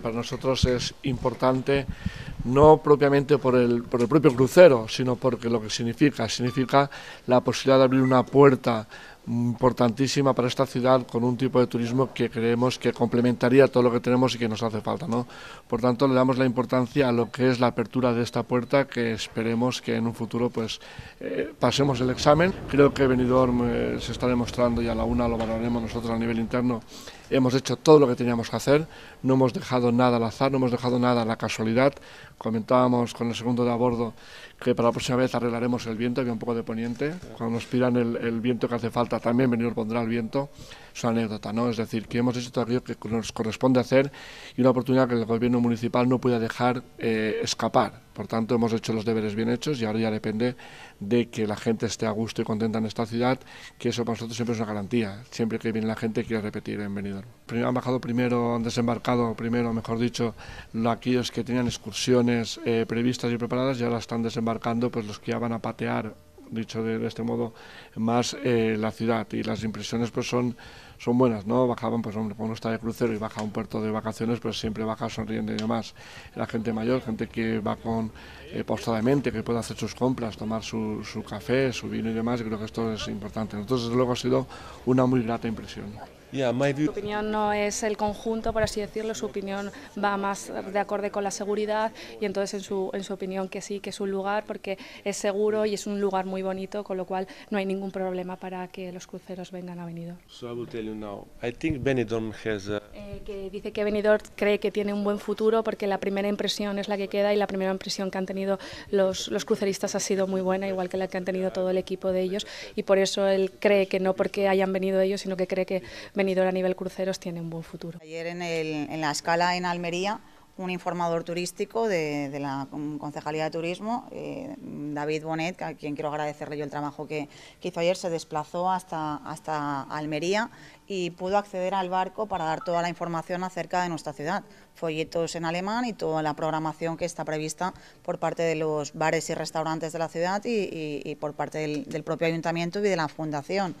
para nosotros es importante, no propiamente por el, por el propio crucero, sino porque lo que significa, significa la posibilidad de abrir una puerta importantísima para esta ciudad con un tipo de turismo que creemos que complementaría todo lo que tenemos y que nos hace falta. ¿no? Por tanto, le damos la importancia a lo que es la apertura de esta puerta que esperemos que en un futuro pues eh, pasemos el examen. Creo que Benidorm eh, se está demostrando y a la una lo valoraremos nosotros a nivel interno. Hemos hecho todo lo que teníamos que hacer, no hemos dejado nada al azar, no hemos dejado nada a la casualidad. Comentábamos con el segundo de a bordo que para la próxima vez arreglaremos el viento, que un poco de poniente. Cuando nos pidan el, el, viento que hace falta, también venir pondrá el viento. Es una anécdota, ¿no? Es decir, que hemos hecho todo este aquello que nos corresponde hacer y una oportunidad que el gobierno municipal no pueda dejar eh, escapar. Por tanto, hemos hecho los deberes bien hechos y ahora ya depende de que la gente esté a gusto y contenta en esta ciudad, que eso para nosotros siempre es una garantía. Siempre que viene la gente quiere repetir bienvenido. han bajado primero, han desembarcado primero, mejor dicho, aquellos que tenían excursiones eh, previstas y preparadas y ahora están desembarcando pues los que ya van a patear dicho de, este modo, más eh, la ciudad. Y las impresiones pues son, son buenas, ¿no? Bajaban, pues hombre, cuando uno está de crucero y baja a un puerto de vacaciones, pues siempre baja sonriendo y demás. La gente mayor, gente que va con eh, ...postadamente, que puede hacer sus compras, tomar su, su café, su vino y demás, y creo que esto es importante. Entonces, luego ha sido una muy grata impresión su opinión no es el conjunto, por así decirlo, su opinión va más de acorde con la seguridad y entonces en su, en su opinión que sí, que es un lugar porque es seguro y es un lugar muy bonito, con lo cual no hay ningún problema para que los cruceros vengan a Benidorm. Eh, dice que Benidorm cree que tiene un buen futuro porque la primera impresión es la que queda y la primera impresión que han tenido los, los cruceristas ha sido muy buena, igual que la que han tenido todo el equipo de ellos y por eso él cree que no porque hayan venido ellos, sino que cree que Benidorm a nivel cruceros tiene un buen futuro. Ayer en, la escala en Almería, un informador turístico de, la Concejalía de Turismo, eh, David Bonet, a quien quiero agradecerle yo el trabajo que, hizo ayer, se desplazó hasta, hasta Almería y pudo acceder al barco para dar toda la información acerca de nuestra ciudad, folletos en alemán y toda la programación que está prevista por parte de los bares y restaurantes de la ciudad y, por parte del propio ayuntamiento y de la fundación.